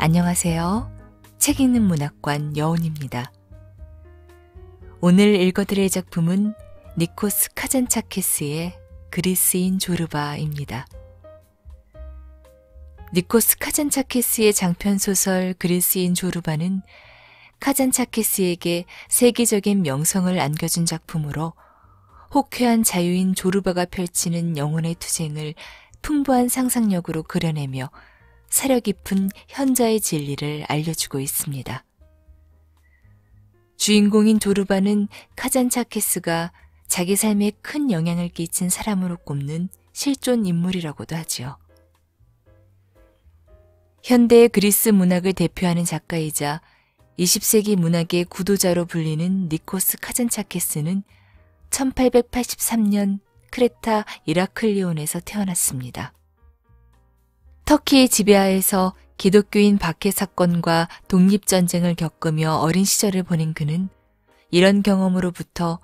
안녕하세요. 책 읽는 문학관 여운입니다. 오늘 읽어드릴 작품은 니코스 카잔차케스의 그리스인 조르바입니다. 니코스 카잔차케스의 장편 소설 그리스인 조르바는 카잔차케스에게 세계적인 명성을 안겨준 작품으로 혹쾌한 자유인 조르바가 펼치는 영혼의 투쟁을 풍부한 상상력으로 그려내며 사려 깊은 현자의 진리를 알려주고 있습니다. 주인공인 도르바는 카잔차케스가 자기 삶에 큰 영향을 끼친 사람으로 꼽는 실존 인물이라고도 하지요. 현대 그리스 문학을 대표하는 작가이자 20세기 문학의 구도자로 불리는 니코스 카잔차케스는 1883년 크레타 이라클리온에서 태어났습니다. 터키 의 지배하에서 기독교인 박해 사건과 독립전쟁을 겪으며 어린 시절을 보낸 그는 이런 경험으로부터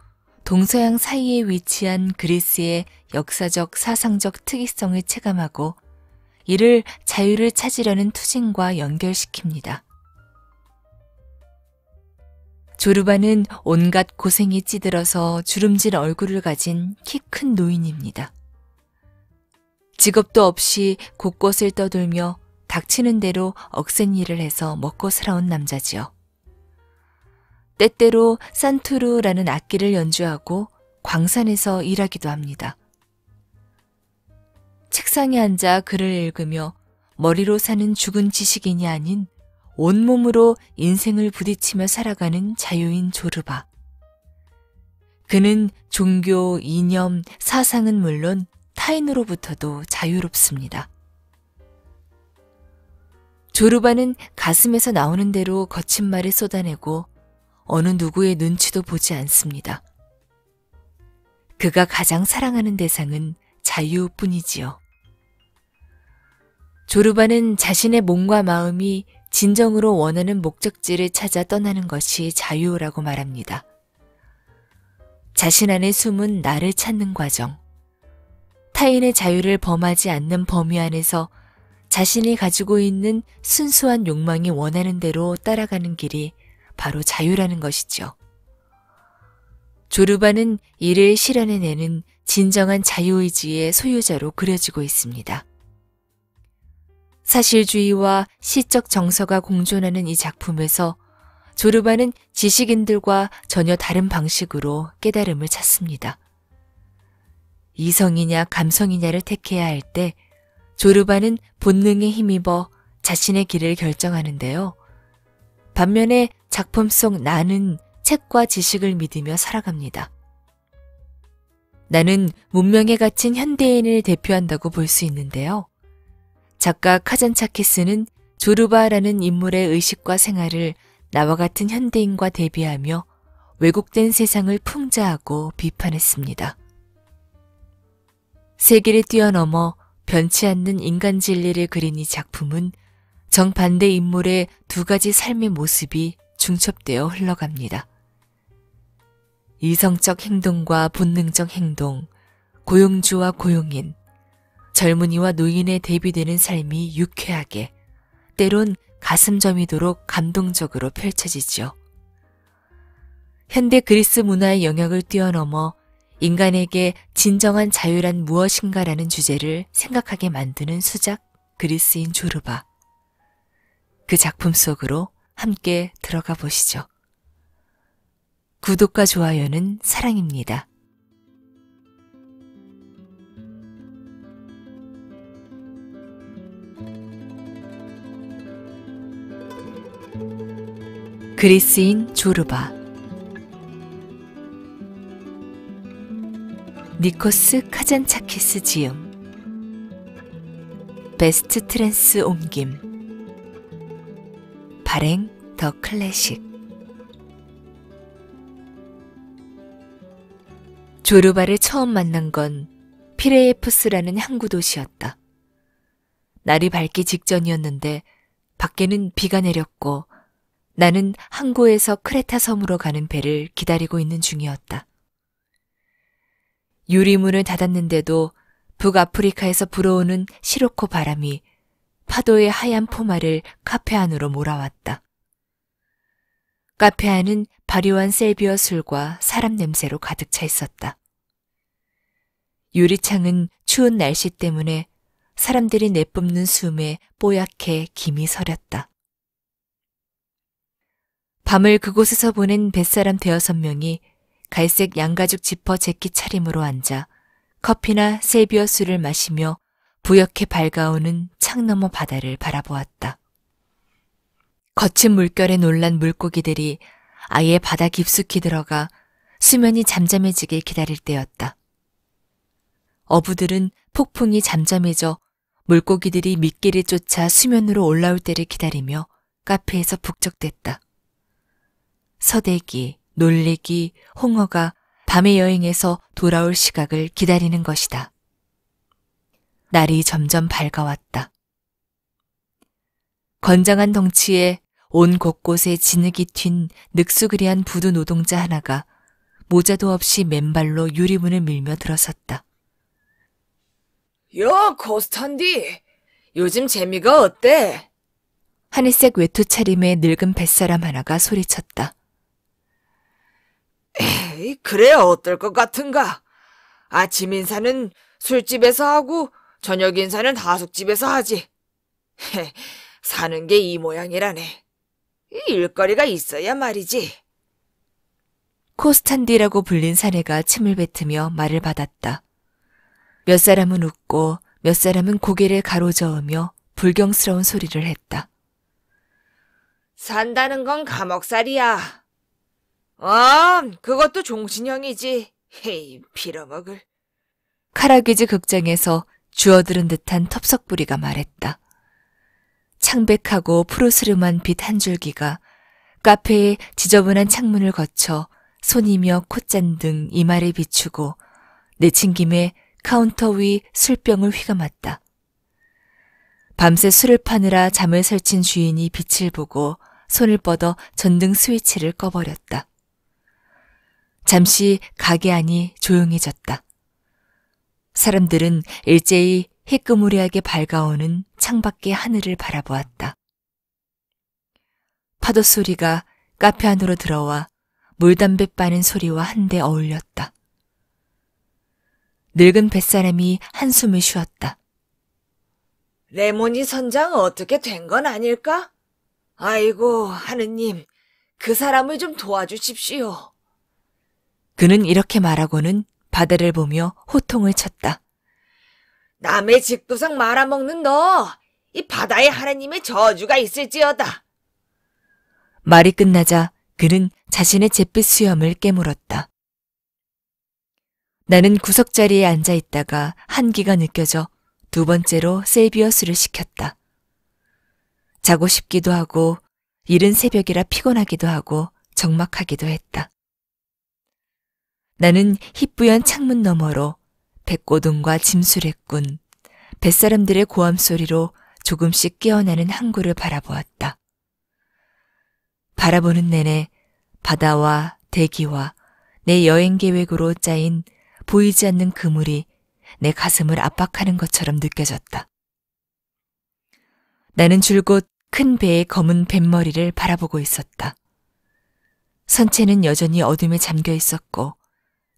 동서양 사이에 위치한 그리스의 역사적 사상적 특이성을 체감하고 이를 자유를 찾으려는 투쟁과 연결시킵니다. 조르바는 온갖 고생이 찌들어서 주름진 얼굴을 가진 키 큰 노인입니다. 직업도 없이 곳곳을 떠돌며 닥치는 대로 억센 일을 해서 먹고 살아온 남자지요. 때때로 산투루라는 악기를 연주하고 광산에서 일하기도 합니다. 책상에 앉아 글을 읽으며 머리로 사는 죽은 지식인이 아닌 온몸으로 인생을 부딪히며 살아가는 자유인 조르바. 그는 종교, 이념, 사상은 물론 타인으로부터도 자유롭습니다. 조르바는 가슴에서 나오는 대로 거친 말을 쏟아내고 어느 누구의 눈치도 보지 않습니다. 그가 가장 사랑하는 대상은 자유뿐이지요. 조르바는 자신의 몸과 마음이 진정으로 원하는 목적지를 찾아 떠나는 것이 자유라고 말합니다. 자신 안에 숨은 나를 찾는 과정. 타인의 자유를 범하지 않는 범위 안에서 자신이 가지고 있는 순수한 욕망이 원하는 대로 따라가는 길이 바로 자유라는 것이죠. 조르바는 이를 실현해내는 진정한 자유의지의 소유자로 그려지고 있습니다. 사실주의와 시적 정서가 공존하는 이 작품에서 조르바는 지식인들과 전혀 다른 방식으로 깨달음을 찾습니다. 이성이냐 감성이냐를 택해야 할 때 조르바는 본능에 힘입어 자신의 길을 결정하는데요. 반면에 작품 속 나는 책과 지식을 믿으며 살아갑니다. 나는 문명에 갇힌 현대인을 대표한다고 볼 수 있는데요. 작가 카잔차키스는 조르바라는 인물의 의식과 생활을 나와 같은 현대인과 대비하며 왜곡된 세상을 풍자하고 비판했습니다. 세계를 뛰어넘어 변치 않는 인간 진리를 그린 이 작품은 정반대 인물의 두 가지 삶의 모습이 중첩되어 흘러갑니다. 이성적 행동과 본능적 행동, 고용주와 고용인, 젊은이와 노인에 대비되는 삶이 유쾌하게, 때론 가슴 점이도록 감동적으로 펼쳐지죠 현대 그리스 문화의 영역을 뛰어넘어 인간에게 진정한 자유란 무엇인가라는 주제를 생각하게 만드는 수작 그리스인 조르바. 그 작품 속으로 함께 들어가 보시죠. 구독과 좋아요는 사랑입니다. 그리스인 조르바 니코스 카잔차키스 지음 베스트 트랜스 옮김 발행 더 클래식 조르바를 처음 만난 건 피레예프스라는 항구 도시였다. 날이 밝기 직전이었는데 밖에는 비가 내렸고 나는 항구에서 크레타 섬으로 가는 배를 기다리고 있는 중이었다. 유리문을 닫았는데도 북아프리카에서 불어오는 시로코 바람이 파도의 하얀 포마를 카페 안으로 몰아왔다. 카페 안은 발효한 셀비어 술과 사람 냄새로 가득 차 있었다. 유리창은 추운 날씨 때문에 사람들이 내뿜는 숨에 뽀얗게 김이 서렸다. 밤을 그곳에서 보낸 뱃사람 대여섯 명이 갈색 양가죽 지퍼 재킷 차림으로 앉아 커피나 셀비어 술을 마시며 부옇게 밝아오는 창 너머 바다를 바라보았다. 거친 물결에 놀란 물고기들이 아예 바다 깊숙이 들어가 수면이 잠잠해지길 기다릴 때였다. 어부들은 폭풍이 잠잠해져 물고기들이 미끼를 쫓아 수면으로 올라올 때를 기다리며 카페에서 북적댔다. 서대기, 놀래기, 홍어가 밤의 여행에서 돌아올 시각을 기다리는 것이다. 날이 점점 밝아왔다. 건장한 덩치에 온 곳곳에 진흙이 튄 늑수그리한 부두 노동자 하나가 모자도 없이 맨발로 유리문을 밀며 들어섰다. 여, 거스탄디! 요즘 재미가 어때? 하늘색 외투 차림의 늙은 뱃사람 하나가 소리쳤다. 에이, 그래야 어떨 것 같은가? 아침 인사는 술집에서 하고 저녁 인사는 하숙집에서 하지. 헤, 사는 게 이 모양이라네. 일거리가 있어야 말이지. 코스탄디라고 불린 사내가 침을 뱉으며 말을 받았다. 몇 사람은 웃고 몇 사람은 고개를 가로저으며 불경스러운 소리를 했다. 산다는 건 감옥살이야. 아, 그것도 종신형이지. 헤이, 빌어먹을. 카라귀즈 극장에서 주어들은 듯한 텁석부리가 말했다. 창백하고 푸르스름한 빛 한 줄기가 카페의 지저분한 창문을 거쳐 손이며 콧잔 등 이마를 비추고 내친 김에 카운터 위 술병을 휘감았다. 밤새 술을 파느라 잠을 설친 주인이 빛을 보고 손을 뻗어 전등 스위치를 꺼버렸다. 잠시 가게 안이 조용해졌다. 사람들은 일제히 희끄무리하게 밝아오는 창밖의 하늘을 바라보았다. 파도 소리가 카페 안으로 들어와 물담배 빠는 소리와 한데 어울렸다. 늙은 뱃사람이 한숨을 쉬었다. 레몬이 선장 어떻게 된 건 아닐까? 아이고, 하느님, 그 사람을 좀 도와주십시오. 그는 이렇게 말하고는 바다를 보며 호통을 쳤다. 남의 직도석 말아먹는 너! 이 바다에 하나님의 저주가 있을지어다! 말이 끝나자 그는 자신의 잿빛 수염을 깨물었다. 나는 구석자리에 앉아 있다가 한기가 느껴져 두 번째로 셀비어스를 시켰다. 자고 싶기도 하고 이른 새벽이라 피곤하기도 하고 적막하기도 했다. 나는 희뿌연 창문 너머로 백고동과 짐수레꾼, 뱃사람들의 고함 소리로 조금씩 깨어나는 항구를 바라보았다. 바라보는 내내 바다와 대기와 내 여행 계획으로 짜인 보이지 않는 그물이 내 가슴을 압박하는 것처럼 느껴졌다. 나는 줄곧 큰 배의 검은 뱃머리를 바라보고 있었다. 선체는 여전히 어둠에 잠겨 있었고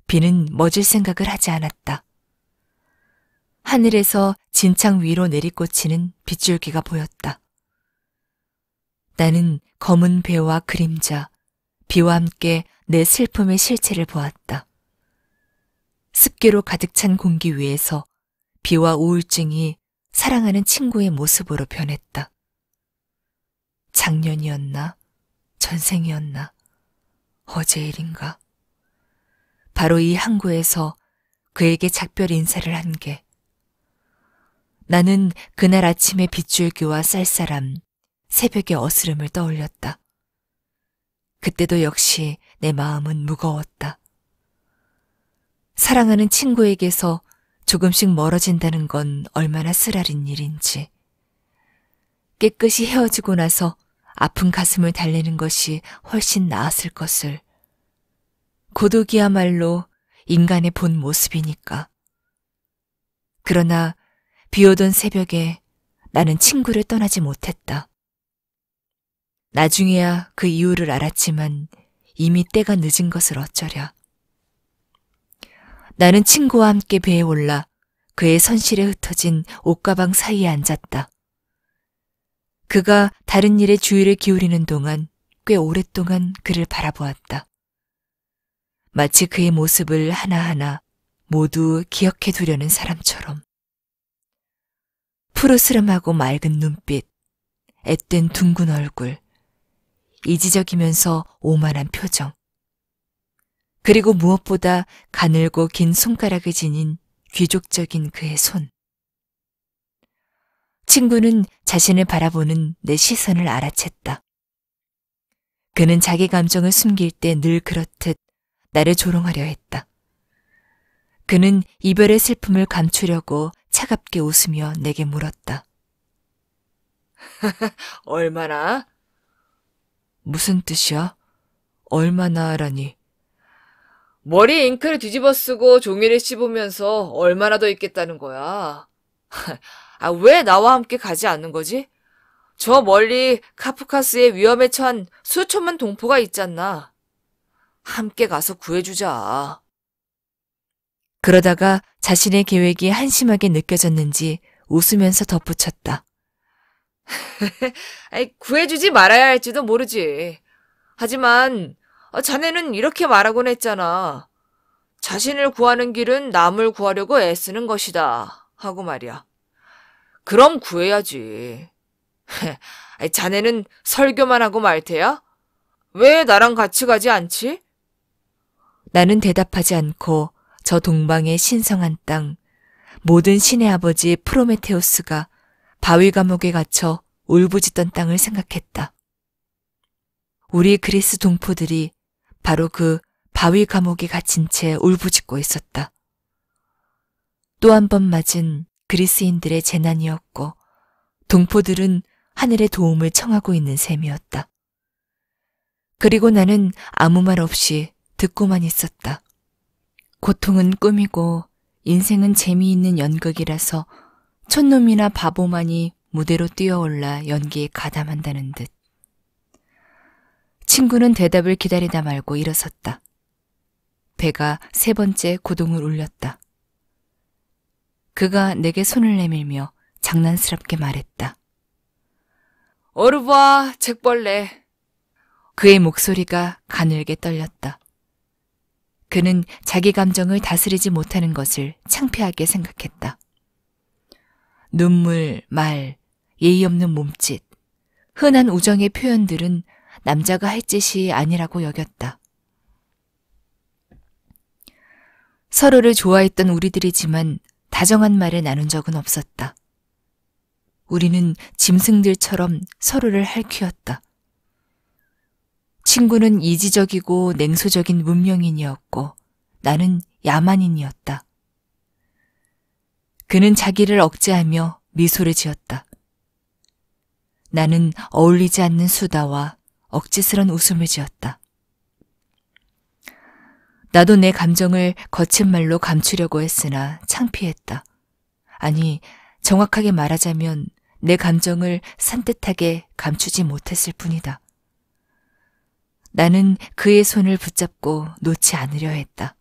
비는 멎을 생각을 하지 않았다. 하늘에서 진창 위로 내리꽂히는 빗줄기가 보였다. 나는 검은 배와 그림자, 비와 함께 내 슬픔의 실체를 보았다. 습기로 가득 찬 공기 위에서 비와 우울증이 사랑하는 친구의 모습으로 변했다. 작년이었나? 전생이었나? 어제 일인가? 바로 이 항구에서 그에게 작별 인사를 한 게. 나는 그날 아침의 빗줄기와 쌀쌀함, 새벽의 어스름을 떠올렸다. 그때도 역시 내 마음은 무거웠다. 사랑하는 친구에게서 조금씩 멀어진다는 건 얼마나 쓰라린 일인지. 깨끗이 헤어지고 나서 아픈 가슴을 달래는 것이 훨씬 나았을 것을. 고독이야말로 인간의 본 모습이니까. 그러나 비 오던 새벽에 나는 친구를 떠나지 못했다. 나중에야 그 이유를 알았지만 이미 때가 늦은 것을 어쩌랴. 나는 친구와 함께 배에 올라 그의 선실에 흩어진 옷가방 사이에 앉았다. 그가 다른 일에 주의를 기울이는 동안 꽤 오랫동안 그를 바라보았다. 마치 그의 모습을 하나하나 모두 기억해 두려는 사람처럼. 푸르스름하고 맑은 눈빛, 앳된 둥근 얼굴, 이지적이면서 오만한 표정. 그리고 무엇보다 가늘고 긴 손가락을 지닌 귀족적인 그의 손. 친구는 자신을 바라보는 내 시선을 알아챘다. 그는 자기 감정을 숨길 때 늘 그렇듯 나를 조롱하려 했다. 그는 이별의 슬픔을 감추려고 차갑게 웃으며 내게 물었다. 얼마나? 무슨 뜻이야? 얼마나라니? 머리 잉크를 뒤집어 쓰고 종이를 씹으면서 얼마나 더 있겠다는 거야. 아, 왜 나와 함께 가지 않는 거지? 저 멀리 카프카스의 위험에 처한 수천만 동포가 있잖나 함께 가서 구해주자. 그러다가 자신의 계획이 한심하게 느껴졌는지 웃으면서 덧붙였다. 구해주지 말아야 할지도 모르지. 하지만 어, 자네는 이렇게 말하곤 했잖아. 자신을 구하는 길은 남을 구하려고 애쓰는 것이다. 하고 말이야. 그럼 구해야지. 자네는 설교만 하고 말 테야? 왜 나랑 같이 가지 않지? 나는 대답하지 않고 저 동방의 신성한 땅, 모든 신의 아버지 프로메테우스가 바위 감옥에 갇혀 울부짖던 땅을 생각했다. 우리 그리스 동포들이 바로 그 바위 감옥에 갇힌 채 울부짖고 있었다. 또 한 번 맞은 그리스인들의 재난이었고 동포들은 하늘의 도움을 청하고 있는 셈이었다. 그리고 나는 아무 말 없이 듣고만 있었다. 고통은 꿈이고 인생은 재미있는 연극이라서 촌놈이나 바보만이 무대로 뛰어올라 연기에 가담한다는 듯. 친구는 대답을 기다리다 말고 일어섰다. 배가 세 번째 고동을 울렸다. 그가 내게 손을 내밀며 장난스럽게 말했다. 어르바, 잭벌레. 그의 목소리가 가늘게 떨렸다. 그는 자기 감정을 다스리지 못하는 것을 창피하게 생각했다. 눈물, 말, 예의 없는 몸짓, 흔한 우정의 표현들은 남자가 할 짓이 아니라고 여겼다. 서로를 좋아했던 우리들이지만 다정한 말을 나눈 적은 없었다. 우리는 짐승들처럼 서로를 할퀴었다. 친구는 이지적이고 냉소적인 문명인이었고 나는 야만인이었다. 그는 자기를 억제하며 미소를 지었다. 나는 어울리지 않는 수다와 억지스런 웃음을 지었다. 나도 내 감정을 거친 말로 감추려고 했으나 창피했다. 아니, 정확하게 말하자면 내 감정을 산뜻하게 감추지 못했을 뿐이다. 나는 그의 손을 붙잡고 놓지 않으려 했다.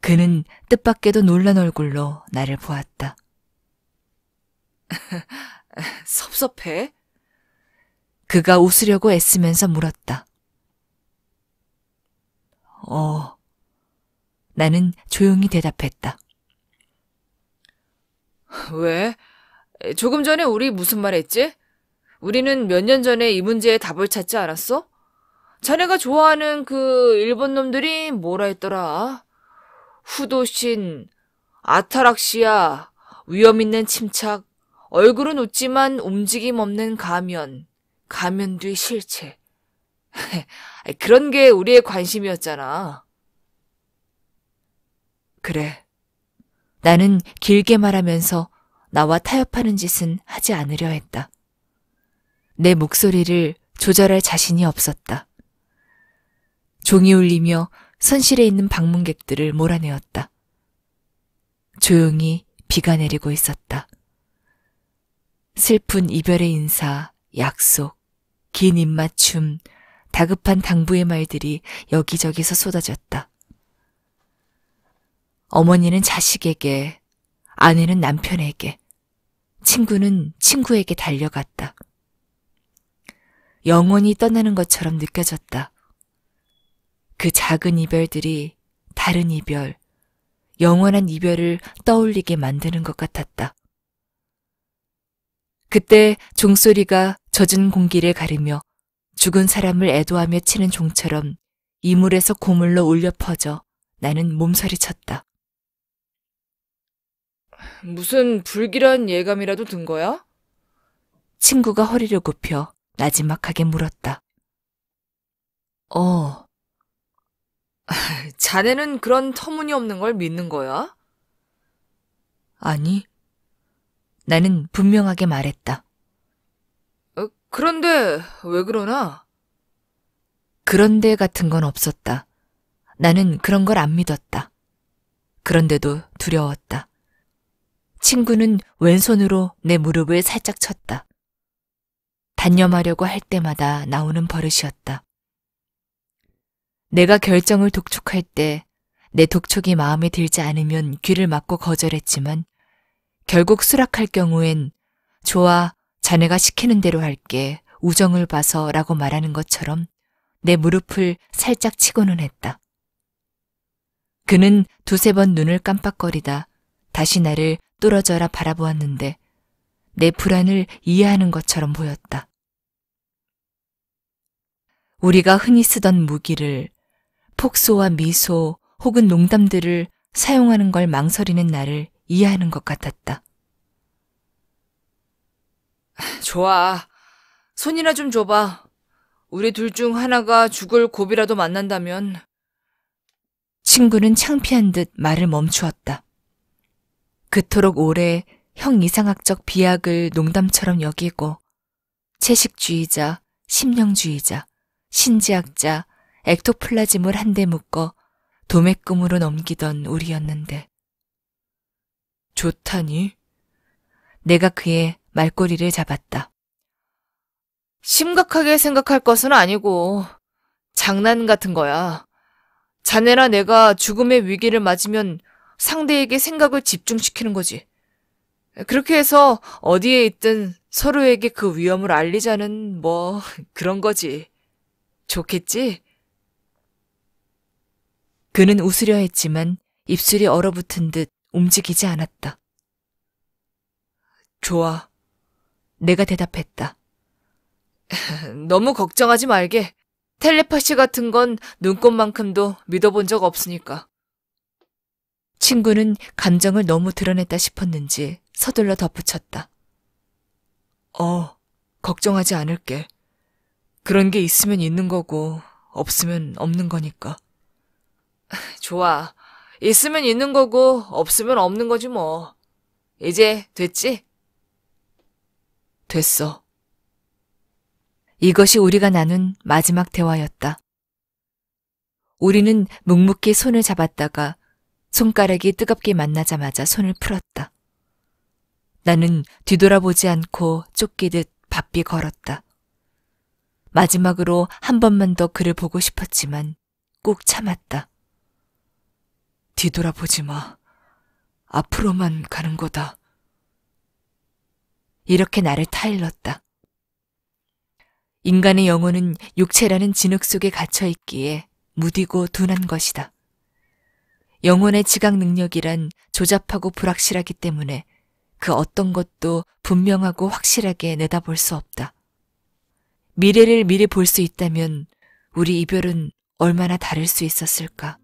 그는 뜻밖에도 놀란 얼굴로 나를 보았다. 섭섭해? 그가 웃으려고 애쓰면서 물었다. 어. 나는 조용히 대답했다. 왜? 조금 전에 우리 무슨 말 했지? 우리는 몇 년 전에 이 문제에 답을 찾지 않았어? 자네가 좋아하는 그 일본 놈들이 뭐라 했더라? 후도신, 아타락시아, 위험 있는 침착, 얼굴은 웃지만 움직임 없는 가면, 가면 뒤 실체. 그런 게 우리의 관심이었잖아. 그래. 나는 길게 말하면서 나와 타협하는 짓은 하지 않으려 했다. 내 목소리를 조절할 자신이 없었다. 종이 울리며 선실에 있는 방문객들을 몰아내었다. 조용히 비가 내리고 있었다. 슬픈 이별의 인사, 약속, 긴 입맞춤, 다급한 당부의 말들이 여기저기서 쏟아졌다. 어머니는 자식에게, 아내는 남편에게, 친구는 친구에게 달려갔다. 영원히 떠나는 것처럼 느껴졌다. 그 작은 이별들이 다른 이별, 영원한 이별을 떠올리게 만드는 것 같았다. 그때 종소리가 젖은 공기를 가르며 죽은 사람을 애도하며 치는 종처럼 이물에서 고물로 울려 퍼져 나는 몸서리쳤다. 무슨 불길한 예감이라도 든 거야? 친구가 허리를 굽혀 나지막하게 물었다. 어, 자네는 그런 터무니없는 걸 믿는 거야? 아니. 나는 분명하게 말했다. 어, 그런데 왜 그러나? 그런데 같은 건 없었다. 나는 그런 걸 안 믿었다. 그런데도 두려웠다. 친구는 왼손으로 내 무릎을 살짝 쳤다. 단념하려고 할 때마다 나오는 버릇이었다. 내가 결정을 독촉할 때 내 독촉이 마음에 들지 않으면 귀를 막고 거절했지만 결국 수락할 경우엔 좋아, 자네가 시키는 대로 할게, 우정을 봐서 라고 말하는 것처럼 내 무릎을 살짝 치고는 했다. 그는 두세 번 눈을 깜빡거리다 다시 나를 뚫어져라 바라보았는데 내 불안을 이해하는 것처럼 보였다. 우리가 흔히 쓰던 무기를 폭소와 미소 혹은 농담들을 사용하는 걸 망설이는 나를 이해하는 것 같았다. 좋아. 손이나 좀 줘봐. 우리 둘 중 하나가 죽을 고비라도 만난다면. 친구는 창피한 듯 말을 멈추었다. 그토록 오래 형 이상학적 비약을 농담처럼 여기고 채식주의자, 심령주의자, 신지학자, 액토플라즘을 한 대 묶어 도매금으로 넘기던 우리였는데. 좋다니? 내가 그의 말꼬리를 잡았다. 심각하게 생각할 것은 아니고 장난 같은 거야. 자네나 내가 죽음의 위기를 맞으면 상대에게 생각을 집중시키는 거지. 그렇게 해서 어디에 있든 서로에게 그 위험을 알리자는 뭐 그런 거지. 좋겠지? 그는 웃으려 했지만 입술이 얼어붙은 듯 움직이지 않았다. 좋아. 내가 대답했다. 너무 걱정하지 말게. 텔레파시 같은 건 눈꽃만큼도 믿어본 적 없으니까. 친구는 감정을 너무 드러냈다 싶었는지 서둘러 덧붙였다. 어, 걱정하지 않을게. 그런 게 있으면 있는 거고, 없으면 없는 거니까. 좋아. 있으면 있는 거고 없으면 없는 거지 뭐. 이제 됐지? 됐어. 이것이 우리가 나눈 마지막 대화였다. 우리는 묵묵히 손을 잡았다가 손가락이 뜨겁게 만나자마자 손을 풀었다. 나는 뒤돌아보지 않고 쫓기듯 바삐 걸었다. 마지막으로 한 번만 더 그를 보고 싶었지만 꾹 참았다. 뒤돌아보지 마. 앞으로만 가는 거다. 이렇게 나를 타일렀다. 인간의 영혼은 육체라는 진흙 속에 갇혀 있기에 무디고 둔한 것이다. 영혼의 지각 능력이란 조잡하고 불확실하기 때문에 그 어떤 것도 분명하고 확실하게 내다볼 수 없다. 미래를 미리 볼 수 있다면 우리 이별은 얼마나 다를 수 있었을까?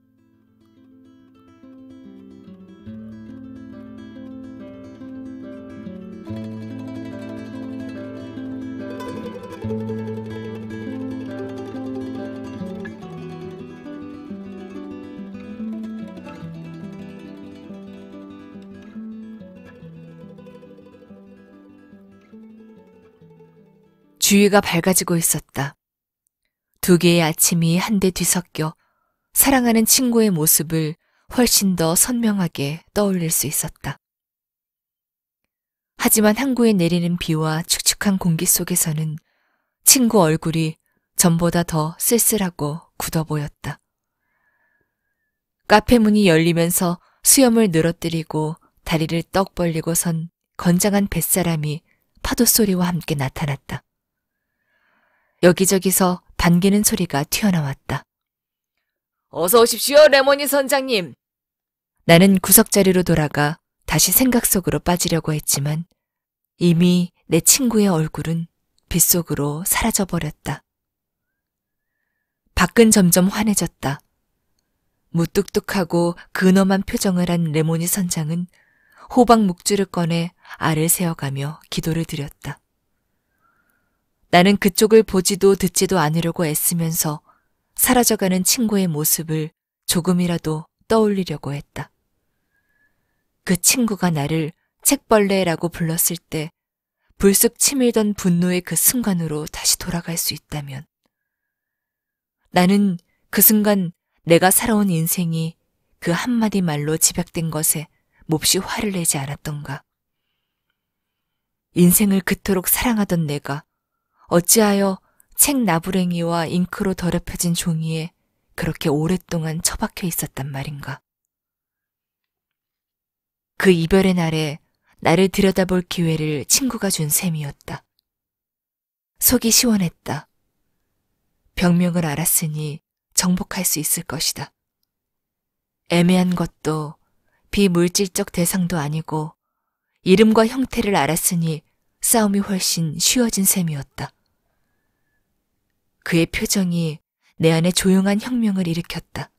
주위가 밝아지고 있었다. 두 개의 아침이 한데 뒤섞여 사랑하는 친구의 모습을 훨씬 더 선명하게 떠올릴 수 있었다. 하지만 항구에 내리는 비와 축축한 공기 속에서는 친구 얼굴이 전보다 더 쓸쓸하고 굳어 보였다. 카페 문이 열리면서 수염을 늘어뜨리고 다리를 떡 벌리고 선 건장한 뱃사람이 파도 소리와 함께 나타났다. 여기저기서 반기는 소리가 튀어나왔다. 어서 오십시오, 레모니 선장님. 나는 구석자리로 돌아가 다시 생각 속으로 빠지려고 했지만 이미 내 친구의 얼굴은 빗속으로 사라져버렸다. 밖은 점점 환해졌다. 무뚝뚝하고 근엄한 표정을 한 레모니 선장은 호박 묵주를 꺼내 알을 세어가며 기도를 드렸다. 나는 그쪽을 보지도 듣지도 않으려고 애쓰면서 사라져가는 친구의 모습을 조금이라도 떠올리려고 했다. 그 친구가 나를 책벌레라고 불렀을 때 불쑥 치밀던 분노의 그 순간으로 다시 돌아갈 수 있다면 나는 그 순간 내가 살아온 인생이 그 한마디 말로 집약된 것에 몹시 화를 내지 않았던가. 인생을 그토록 사랑하던 내가 어찌하여 책 나부랭이와 잉크로 더럽혀진 종이에 그렇게 오랫동안 처박혀 있었단 말인가. 그 이별의 날에 나를 들여다볼 기회를 친구가 준 셈이었다. 속이 시원했다. 병명을 알았으니 정복할 수 있을 것이다. 애매한 것도 비물질적 대상도 아니고 이름과 형태를 알았으니 싸움이 훨씬 쉬워진 셈이었다. 그의 표정이 내 안에 조용한 혁명을 일으켰다.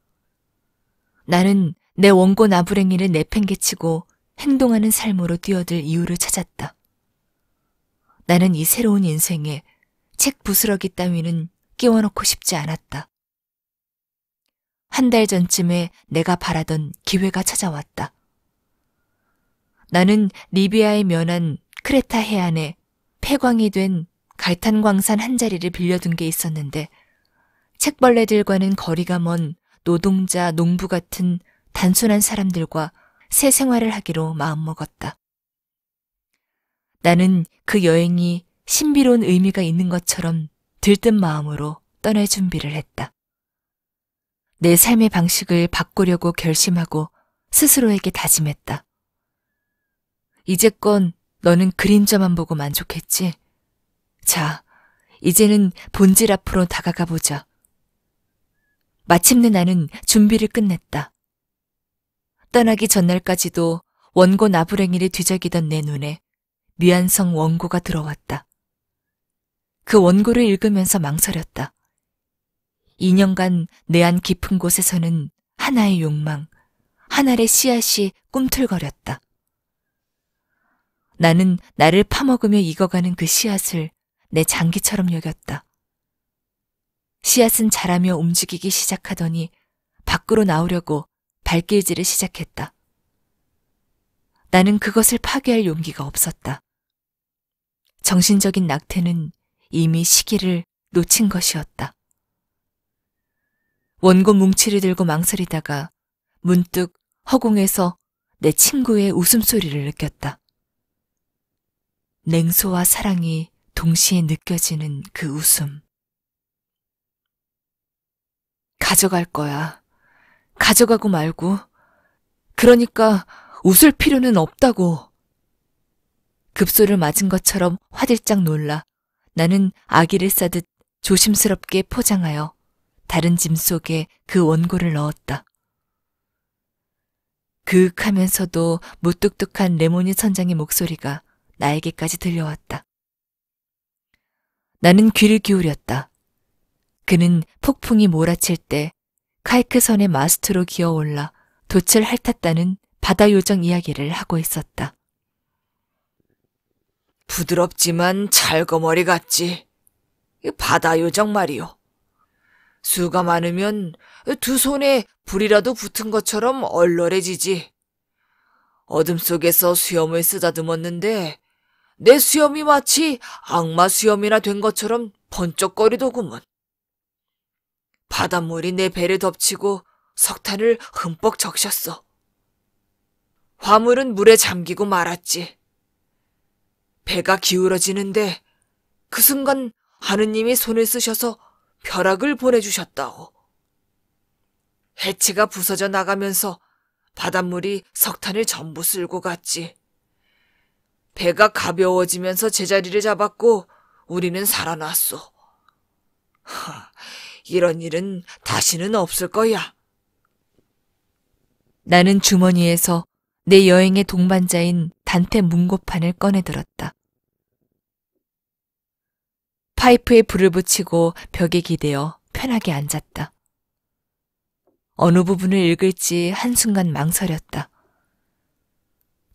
나는 내 원고 나부랭이를 내팽개치고 행동하는 삶으로 뛰어들 이유를 찾았다. 나는 이 새로운 인생에 책 부스러기 따위는 끼워놓고 싶지 않았다. 한 달 전쯤에 내가 바라던 기회가 찾아왔다. 나는 리비아의 면한 크레타 해안에 폐광이 된 갈탄광산 한 자리를 빌려둔 게 있었는데 책벌레들과는 거리가 먼 노동자, 농부 같은 단순한 사람들과 새 생활을 하기로 마음먹었다. 나는 그 여행이 신비로운 의미가 있는 것처럼 들뜬 마음으로 떠날 준비를 했다. 내 삶의 방식을 바꾸려고 결심하고 스스로에게 다짐했다. 이제껏 너는 그림자만 보고 만족했지? 자, 이제는 본질 앞으로 다가가 보자. 마침내 나는 준비를 끝냈다. 떠나기 전날까지도 원고 나부랭이를 뒤적이던 내 눈에 미안성 원고가 들어왔다. 그 원고를 읽으면서 망설였다. 2년간 내 안 깊은 곳에서는 하나의 욕망, 하나의 씨앗이 꿈틀거렸다. 나는 나를 파먹으며 익어가는 그 씨앗을 내 장기처럼 여겼다. 씨앗은 자라며 움직이기 시작하더니 밖으로 나오려고 발길질을 시작했다. 나는 그것을 파괴할 용기가 없었다. 정신적인 낙태는 이미 시기를 놓친 것이었다. 원고 뭉치를 들고 망설이다가 문득 허공에서 내 친구의 웃음소리를 느꼈다. 냉소와 사랑이 동시에 느껴지는 그 웃음. 가져갈 거야. 가져가고 말고. 그러니까 웃을 필요는 없다고. 급소를 맞은 것처럼 화들짝 놀라 나는 아기를 싸듯 조심스럽게 포장하여 다른 짐 속에 그 원고를 넣었다. 그윽하면서도 무뚝뚝한 레모니 선장의 목소리가 나에게까지 들려왔다. 나는 귀를 기울였다. 그는 폭풍이 몰아칠 때 카이크선의 마스트로 기어올라 돛을 핥았다는 바다 요정 이야기를 하고 있었다. 부드럽지만 찰거머리 같지. 바다 요정 말이오 수가 많으면 두 손에 불이라도 붙은 것처럼 얼얼해지지. 어둠 속에서 수염을 쓰다듬었는데 내 수염이 마치 악마 수염이나 된 것처럼 번쩍거리더구먼. 바닷물이 내 배를 덮치고 석탄을 흠뻑 적셨어. 화물은 물에 잠기고 말았지. 배가 기울어지는데 그 순간 하느님이 손을 쓰셔서 벼락을 보내주셨다오. 해체가 부서져 나가면서 바닷물이 석탄을 전부 쓸고 갔지. 배가 가벼워지면서 제자리를 잡았고 우리는 살아났어 하, 이런 일은 다시는 없을 거야. 나는 주머니에서 내 여행의 동반자인 단테 문고판을 꺼내들었다. 파이프에 불을 붙이고 벽에 기대어 편하게 앉았다. 어느 부분을 읽을지 한순간 망설였다.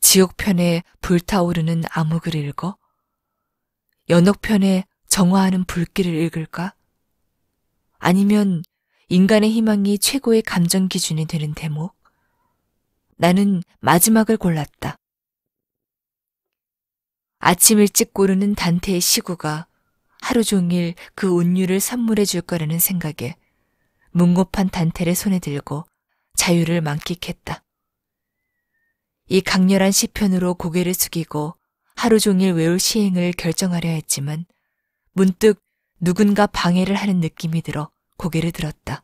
지옥편에 불타오르는 암흑을 읽어? 연옥편에 정화하는 불길을 읽을까? 아니면 인간의 희망이 최고의 감정 기준이 되는 대목? 나는 마지막을 골랐다. 아침 일찍 고르는 단테의 시구가 하루 종일 그 운율을 선물해 줄 거라는 생각에 문고판 단테를 손에 들고 자유를 만끽했다. 이 강렬한 시편으로 고개를 숙이고 하루 종일 외울 시행을 결정하려 했지만 문득 누군가 방해를 하는 느낌이 들어 고개를 들었다.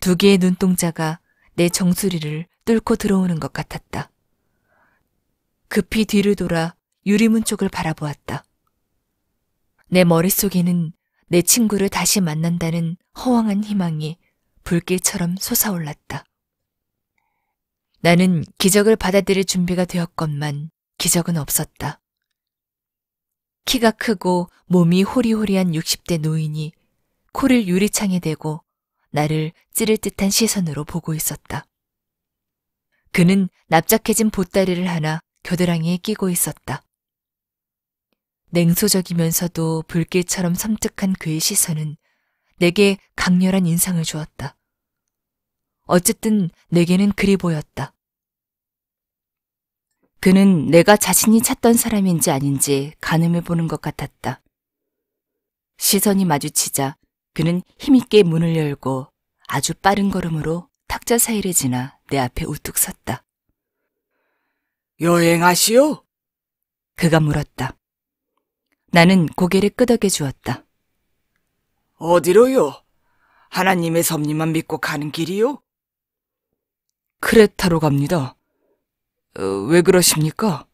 두 개의 눈동자가 내 정수리를 뚫고 들어오는 것 같았다. 급히 뒤를 돌아 유리문 쪽을 바라보았다. 내 머릿속에는 내 친구를 다시 만난다는 허황한 희망이 불길처럼 솟아올랐다. 나는 기적을 받아들일 준비가 되었건만 기적은 없었다. 키가 크고 몸이 호리호리한 60대 노인이 코를 유리창에 대고 나를 찌를 듯한 시선으로 보고 있었다. 그는 납작해진 보따리를 하나 겨드랑이에 끼고 있었다. 냉소적이면서도 불길처럼 섬뜩한 그의 시선은 내게 강렬한 인상을 주었다. 어쨌든 내게는 그리 보였다. 그는 내가 자신이 찾던 사람인지 아닌지 가늠해 보는 것 같았다. 시선이 마주치자 그는 힘있게 문을 열고 아주 빠른 걸음으로 탁자 사이를 지나 내 앞에 우뚝 섰다. 여행하시오? 그가 물었다. 나는 고개를 끄덕여 주었다. 어디로요? 하나님의 섭리만 믿고 가는 길이요? 크레타로 갑니다. 어, 왜 그러십니까?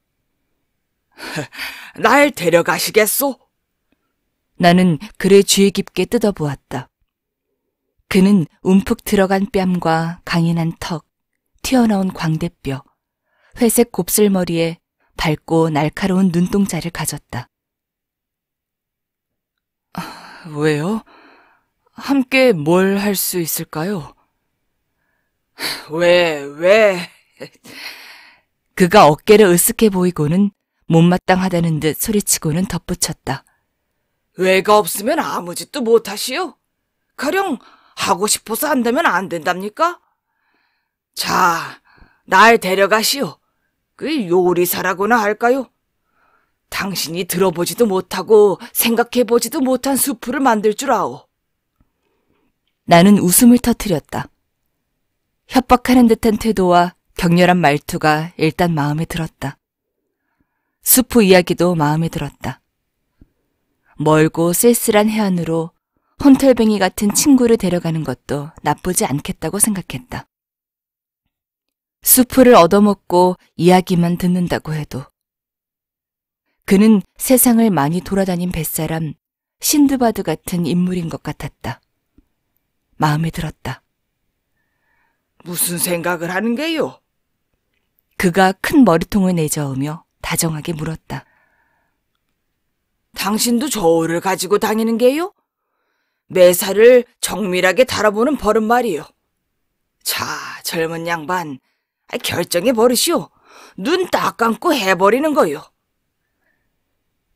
날 데려가시겠소? 나는 그를 주의 깊게 뜯어보았다. 그는 움푹 들어간 뺨과 강인한 턱, 튀어나온 광대뼈, 회색 곱슬머리에 밝고 날카로운 눈동자를 가졌다. 아, 왜요? 함께 뭘 할 수 있을까요? 왜, 왜? 그가 어깨를 으쓱해 보이고는 못마땅하다는 듯 소리치고는 덧붙였다. 왜가 없으면 아무 짓도 못하시오. 가령 하고 싶어서 한다면 안 된답니까? 자, 날 데려가시오. 그 요리사라고나 할까요? 당신이 들어보지도 못하고 생각해보지도 못한 수프를 만들 줄 아오. 나는 웃음을 터뜨렸다. 협박하는 듯한 태도와 격렬한 말투가 일단 마음에 들었다. 수프 이야기도 마음에 들었다. 멀고 쓸쓸한 해안으로 혼털뱅이 같은 친구를 데려가는 것도 나쁘지 않겠다고 생각했다. 수프를 얻어먹고 이야기만 듣는다고 해도 그는 세상을 많이 돌아다닌 뱃사람 신드바드 같은 인물인 것 같았다. 마음에 들었다. 무슨 생각을 하는 게요? 그가 큰 머리통을 내저으며 다정하게 물었다. 당신도 저울을 가지고 다니는 게요? 매사를 정밀하게 달아보는 버릇 말이요. 자, 젊은 양반, 결정해 버리시오. 눈 딱 감고 해버리는 거요.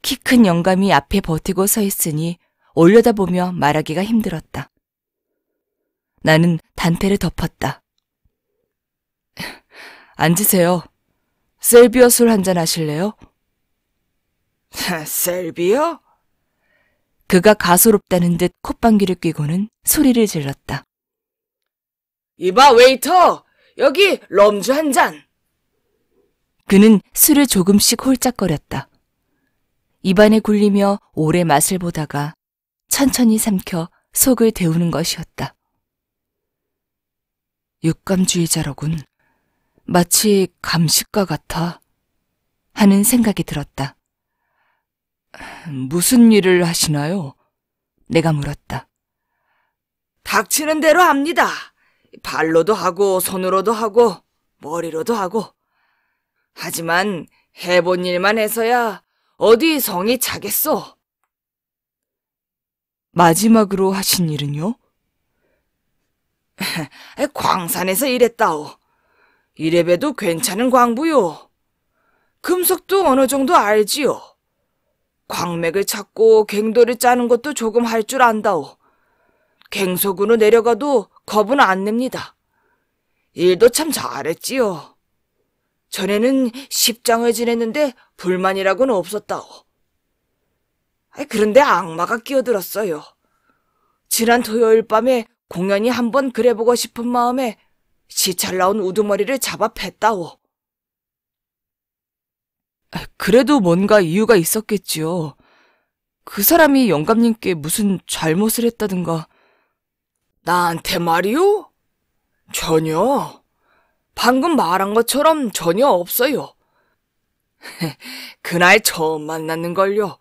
키 큰 영감이 앞에 버티고 서 있으니 올려다보며 말하기가 힘들었다. 나는 단테를 덮었다. 앉으세요. 셀비어 술 한 잔 하실래요? 셀비어? 그가 가소롭다는 듯 콧방귀를 뀌고는 소리를 질렀다. 이봐, 웨이터! 여기 럼주 한 잔! 그는 술을 조금씩 홀짝거렸다. 입안에 굴리며 오래 맛을 보다가 천천히 삼켜 속을 데우는 것이었다. 육감주의자로군. 마치 감식과 같아. 하는 생각이 들었다. 무슨 일을 하시나요? 내가 물었다. 닥치는 대로 합니다. 발로도 하고, 손으로도 하고, 머리로도 하고. 하지만 해본 일만 해서야 어디 성이 차겠소. 마지막으로 하신 일은요? 광산에서 일했다오. 이래봬도 괜찮은 광부요. 금속도 어느 정도 알지요. 광맥을 찾고 갱도를 짜는 것도 조금 할 줄 안다오. 갱속으로 내려가도 겁은 안 냅니다. 일도 참 잘했지요. 전에는 십장을 지냈는데 불만이라고는 없었다오. 그런데 악마가 끼어들었어요. 지난 토요일 밤에 공연이 한번 그래보고 싶은 마음에 시찰 나온 우두머리를 잡아 팼다오. 아, 그래도 뭔가 이유가 있었겠지요. 그 사람이 영감님께 무슨 잘못을 했다든가. 나한테 말이오 전혀. 방금 말한 것처럼 전혀 없어요. 그날 처음 만났는걸요.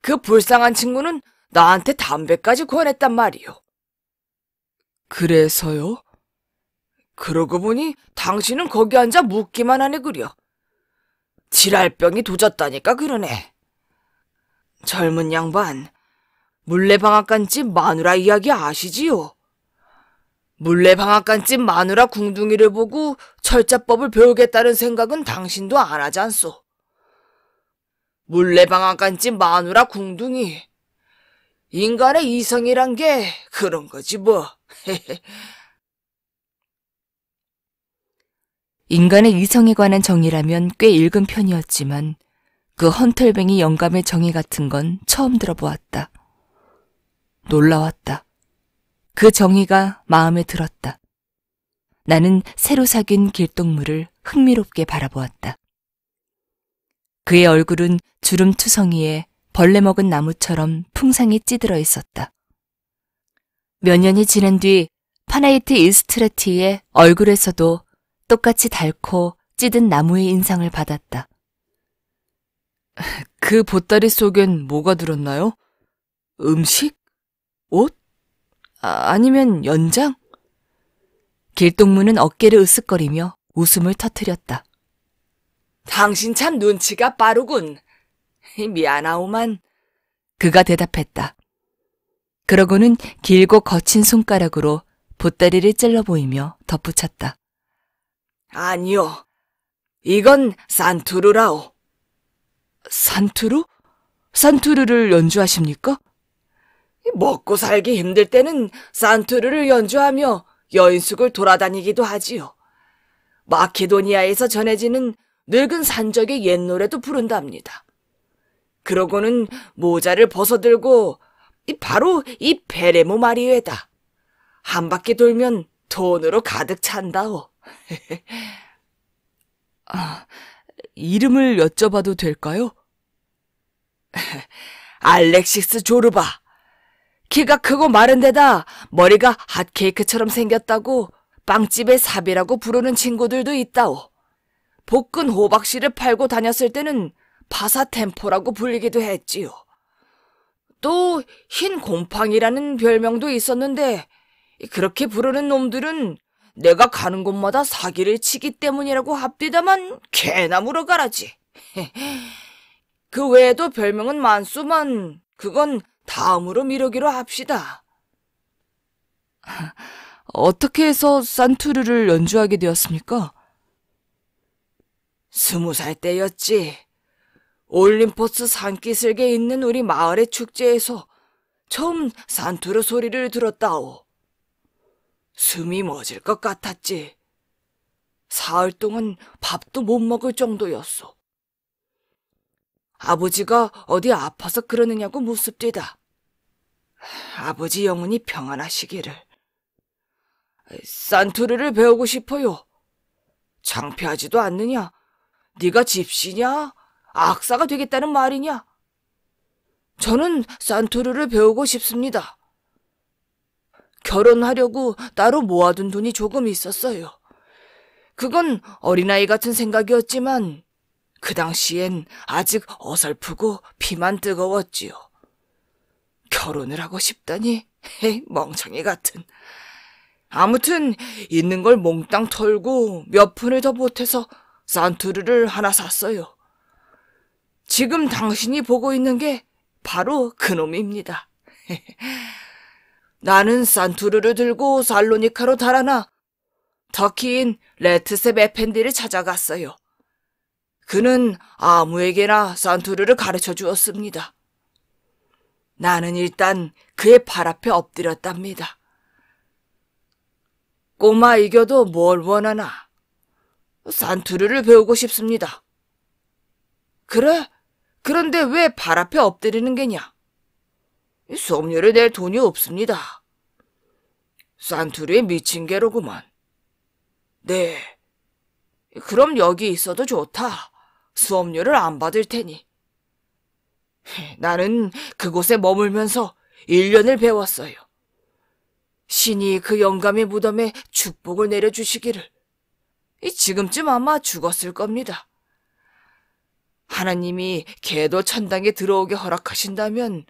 그 불쌍한 친구는 나한테 담배까지 권했단 말이오 그래서요? 그러고 보니 당신은 거기 앉아 묻기만 하네 그려. 지랄병이 도졌다니까 그러네. 젊은 양반, 물레방앗간집 마누라 이야기 아시지요? 물레방앗간집 마누라 궁둥이를 보고 철자법을 배우겠다는 생각은 당신도 안 하지 않소. 물레방앗간집 마누라 궁둥이. 인간의 이성이란 게 그런 거지 뭐. 헤헤. 인간의 이성에 관한 정의라면 꽤 읽은 편이었지만 그 헌털뱅이 영감의 정의 같은 건 처음 들어보았다. 놀라웠다. 그 정의가 마음에 들었다. 나는 새로 사귄 길동물을 흥미롭게 바라보았다. 그의 얼굴은 주름투성이에 벌레 먹은 나무처럼 풍상이 찌들어 있었다. 몇 년이 지난 뒤 파나이트 이스트레티의 얼굴에서도 똑같이 닳고 찌든 나무의 인상을 받았다. 그 보따리 속엔 뭐가 들었나요? 음식? 옷? 아, 아니면 연장? 길동무는 어깨를 으쓱거리며 웃음을 터뜨렸다. 당신 참 눈치가 빠르군. 미안하오만. 그가 대답했다. 그러고는 길고 거친 손가락으로 보따리를 찔러 보이며 덧붙였다. 아니요. 이건 산투르라오. 산투르? 산투르를 연주하십니까? 먹고 살기 힘들 때는 산투르를 연주하며 여인숙을 돌아다니기도 하지요. 마케도니아에서 전해지는 늙은 산적의 옛 노래도 부른답니다. 그러고는 모자를 벗어들고 바로 이 베레모 마리에다. 한 바퀴 돌면 돈으로 가득 찬다오. 아, 이름을 여쭤봐도 될까요? 알렉시스 조르바. 키가 크고 마른 데다 머리가 핫케이크처럼 생겼다고 빵집의 삽이라고 부르는 친구들도 있다오. 볶은 호박씨를 팔고 다녔을 때는 바사템포라고 불리기도 했지요. 또 흰 곰팡이라는 별명도 있었는데 그렇게 부르는 놈들은 내가 가는 곳마다 사기를 치기 때문이라고 합디다만 개나무로 가라지. 그 외에도 별명은 많수만 그건 다음으로 미루기로 합시다. 어떻게 해서 산투르를 연주하게 되었습니까? 스무 살 때였지. 올림포스 산기슭에 있는 우리 마을의 축제에서 처음 산투르 소리를 들었다오. 숨이 멎을 것 같았지. 사흘 동안 밥도 못 먹을 정도였소. 아버지가 어디 아파서 그러느냐고 묻습디다. 아버지 영혼이 평안하시기를. 산투르를 배우고 싶어요. 창피하지도 않느냐? 네가 집시냐? 악사가 되겠다는 말이냐? 저는 산투르를 배우고 싶습니다. 결혼하려고 따로 모아둔 돈이 조금 있었어요. 그건 어린아이 같은 생각이었지만 그 당시엔 아직 어설프고 피만 뜨거웠지요. 결혼을 하고 싶다니 헤 멍청이 같은. 아무튼 있는 걸 몽땅 털고 몇 푼을 더 보태서 산투르를 하나 샀어요. 지금 당신이 보고 있는 게 바로 그놈입니다. 나는 산투르를 들고 살로니카로 달아나 터키인 레트셉 에펜디를 찾아갔어요. 그는 아무에게나 산투르를 가르쳐 주었습니다. 나는 일단 그의 발 앞에 엎드렸답니다. 꼬마 이겨도 뭘 원하나? 산투르를 배우고 싶습니다. 그래? 그런데 왜 발 앞에 엎드리는 게냐? 수업료를 낼 돈이 없습니다. 산투리 미친 개로구만. 네. 그럼 여기 있어도 좋다. 수업료를 안 받을 테니. 나는 그곳에 머물면서 1년을 배웠어요. 신이 그 영감의 무덤에 축복을 내려주시기를. 지금쯤 아마 죽었을 겁니다. 하나님이 개도 천당에 들어오게 허락하신다면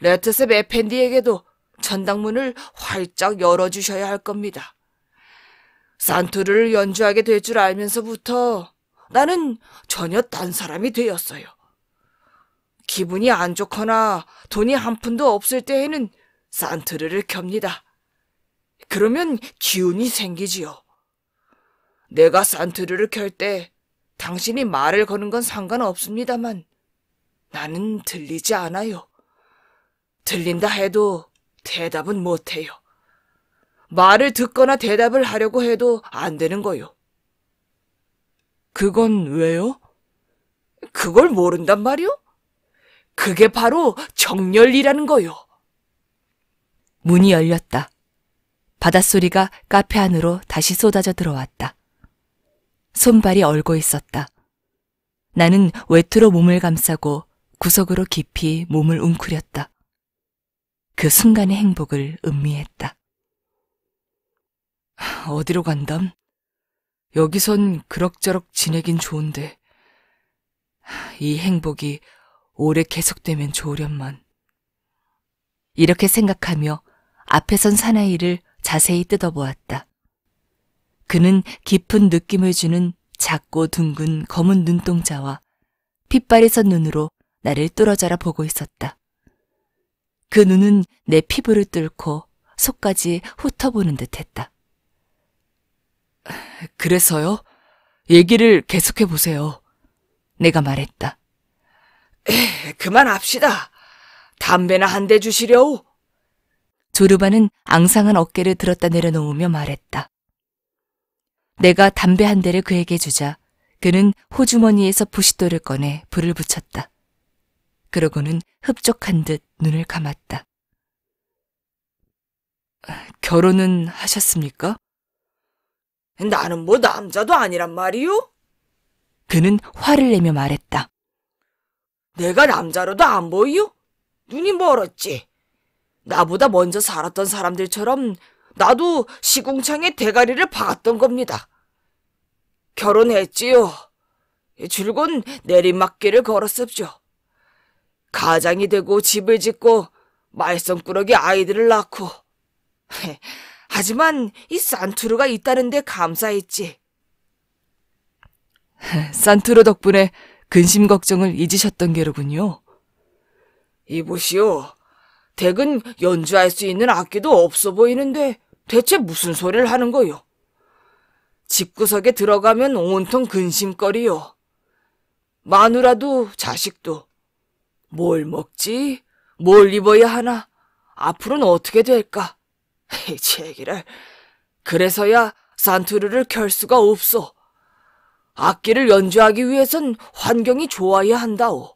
레트셉 에펜디에게도 전당문을 활짝 열어주셔야 할 겁니다. 산토를 연주하게 될 줄 알면서부터 나는 전혀 딴 사람이 되었어요. 기분이 안 좋거나 돈이 한 푼도 없을 때에는 산토르를 켭니다. 그러면 기운이 생기지요. 내가 산토르를 켤 때 당신이 말을 거는 건 상관없습니다만 나는 들리지 않아요. 들린다 해도 대답은 못해요. 말을 듣거나 대답을 하려고 해도 안 되는 거요. 그건 왜요? 그걸 모른단 말이요? 그게 바로 정열이라는 거요. 문이 열렸다. 바닷소리가 카페 안으로 다시 쏟아져 들어왔다. 손발이 얼고 있었다. 나는 외투로 몸을 감싸고 구석으로 깊이 몸을 웅크렸다. 그 순간의 행복을 음미했다. 어디로 간담? 여기선 그럭저럭 지내긴 좋은데, 이 행복이 오래 계속되면 좋으련만. 이렇게 생각하며 앞에 선 사나이를 자세히 뜯어보았다. 그는 깊은 느낌을 주는 작고 둥근 검은 눈동자와 핏발에선 눈으로 나를 뚫어져라 보고 있었다. 그 눈은 내 피부를 뚫고 속까지 훑어보는 듯했다. 그래서요? 얘기를 계속해 보세요. 내가 말했다. 에이, 그만합시다. 담배나 한 대 주시려우. 조르바는 앙상한 어깨를 들었다 내려놓으며 말했다. 내가 담배 한 대를 그에게 주자 그는 호주머니에서 부싯돌을 꺼내 불을 붙였다. 그러고는 흡족한 듯 눈을 감았다. 결혼은 하셨습니까? 나는 뭐 남자도 아니란 말이요? 그는 화를 내며 말했다. 내가 남자로도 안 보이요? 눈이 멀었지. 나보다 먼저 살았던 사람들처럼 나도 시궁창에 대가리를 박았던 겁니다. 결혼했지요. 줄곧 내리막길을 걸었었죠 가장이 되고 집을 짓고 말썽꾸러기 아이들을 낳고. 하지만 이 산투르가 있다는데 감사했지. 산투르 덕분에 근심 걱정을 잊으셨던 게로군요. 이보시오. 댁은 연주할 수 있는 악기도 없어 보이는데 대체 무슨 소리를 하는 거요? 집구석에 들어가면 온통 근심거리요. 마누라도 자식도 뭘 먹지? 뭘 입어야 하나? 앞으로는 어떻게 될까? 이 제기를. 그래서야 산투르를 켤 수가 없어. 악기를 연주하기 위해선 환경이 좋아야 한다오.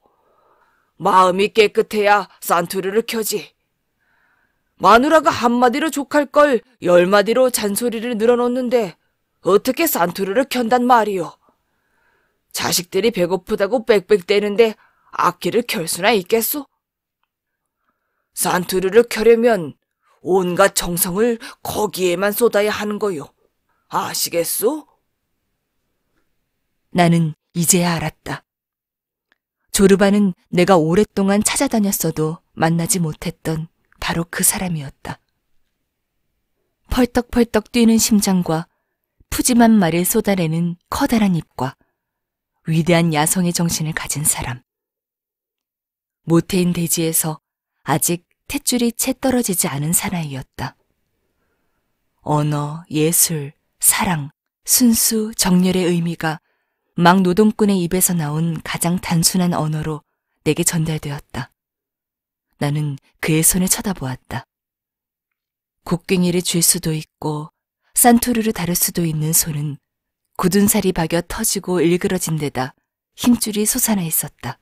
마음이 깨끗해야 산투르를 켜지. 마누라가 한마디로 족할 걸 열마디로 잔소리를 늘어놓는데 어떻게 산투르를 켠단 말이오. 자식들이 배고프다고 빽빽대는데 악기를 켤 수나 있겠소? 산투르를 켜려면 온갖 정성을 거기에만 쏟아야 하는 거요. 아시겠소? 나는 이제야 알았다. 조르바는 내가 오랫동안 찾아다녔어도 만나지 못했던 바로 그 사람이었다. 펄떡펄떡 뛰는 심장과 푸짐한 말을 쏟아내는 커다란 입과 위대한 야성의 정신을 가진 사람. 모태인 대지에서 아직 탯줄이 채 떨어지지 않은 사나이였다. 언어, 예술, 사랑, 순수, 정열의 의미가 막 노동꾼의 입에서 나온 가장 단순한 언어로 내게 전달되었다. 나는 그의 손을 쳐다보았다. 곡괭이를 쥘 수도 있고 산토르를 다룰 수도 있는 손은 굳은 살이 박여 터지고 일그러진 데다 힘줄이 솟아나 있었다.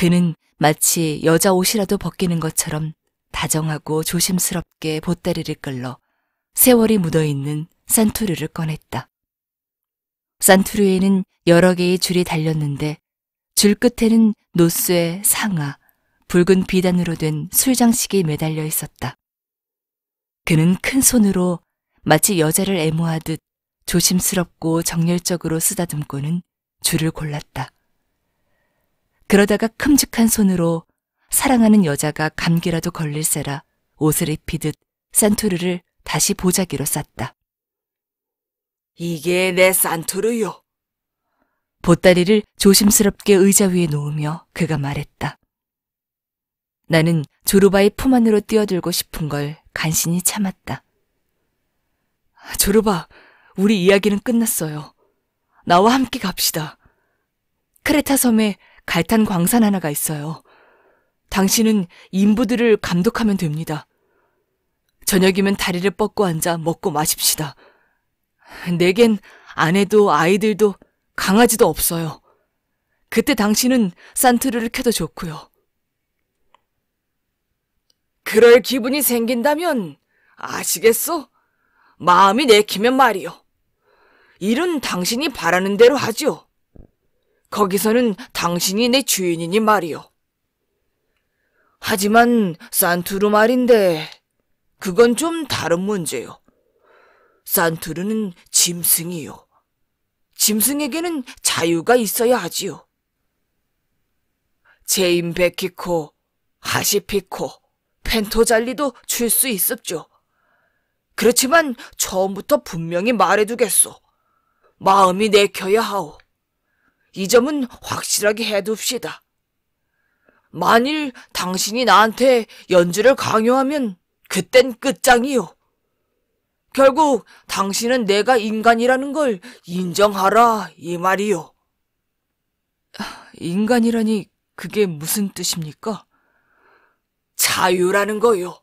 그는 마치 여자 옷이라도 벗기는 것처럼 다정하고 조심스럽게 보따리를 끌러 세월이 묻어있는 산투르를 꺼냈다. 산투르에는 여러 개의 줄이 달렸는데 줄 끝에는 노쇠, 상아, 붉은 비단으로 된 술장식이 매달려 있었다. 그는 큰 손으로 마치 여자를 애모하듯 조심스럽고 정열적으로 쓰다듬고는 줄을 골랐다. 그러다가 큼직한 손으로 사랑하는 여자가 감기라도 걸릴세라 옷을 입히듯 산토르를 다시 보자기로 쌌다. 이게 내 산토르요. 보따리를 조심스럽게 의자 위에 놓으며 그가 말했다. 나는 조르바의 품 안으로 뛰어들고 싶은 걸 간신히 참았다. 조르바, 우리 이야기는 끝났어요. 나와 함께 갑시다. 크레타 섬에 갈탄 광산 하나가 있어요. 당신은 인부들을 감독하면 됩니다. 저녁이면 다리를 뻗고 앉아 먹고 마십시다. 내겐 아내도 아이들도 강아지도 없어요. 그때 당신은 산트르를 켜도 좋고요. 그럴 기분이 생긴다면 아시겠소? 마음이 내키면 말이요. 일은 당신이 바라는 대로 하지요. 거기서는 당신이 내 주인이니 말이오 하지만 산투르 말인데 그건 좀 다른 문제요. 산투르는 짐승이요. 짐승에게는 자유가 있어야 하지요. 제인 베키코, 하시피코, 펜토잘리도 줄 수 있었죠. 그렇지만 처음부터 분명히 말해두겠소. 마음이 내켜야 하오. 이 점은 확실하게 해둡시다. 만일 당신이 나한테 연주를 강요하면 그땐 끝장이요. 결국 당신은 내가 인간이라는 걸 인정하라 이 말이요. 인간이라니 그게 무슨 뜻입니까? 자유라는 거요.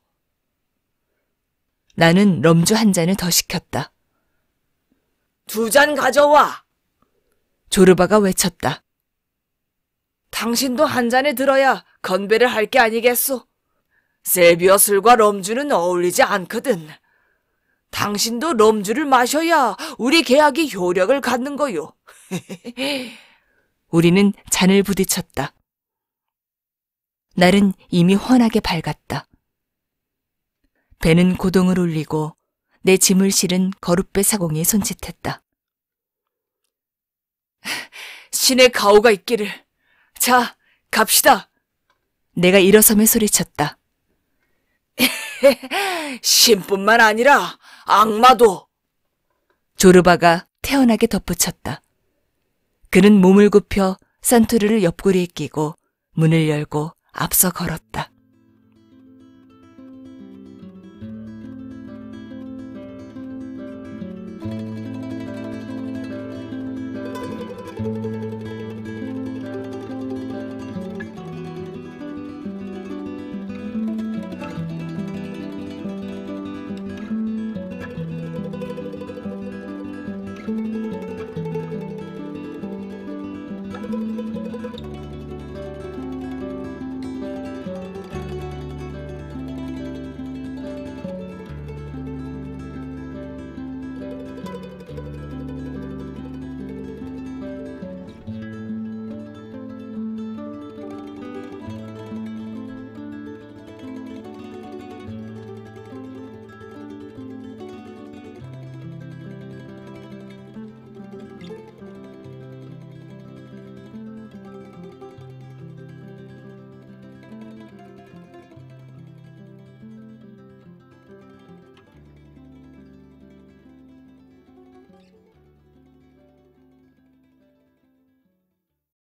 나는 럼주 한 잔을 더 시켰다. 두 잔 가져와. 조르바가 외쳤다. 당신도 한 잔에 들어야 건배를 할 게 아니겠소. 세비어 술과 럼주는 어울리지 않거든. 당신도 럼주를 마셔야 우리 계약이 효력을 갖는 거요. 우리는 잔을 부딪혔다. 날은 이미 환하게 밝았다. 배는 고동을 울리고 내 짐을 실은 거룩배 사공이 손짓했다. 신의 가호가 있기를. 자, 갑시다. 내가 일어서며 소리쳤다. 신뿐만 아니라 악마도. 조르바가 태연하게 덧붙였다. 그는 몸을 굽혀 산투르를 옆구리에 끼고 문을 열고 앞서 걸었다.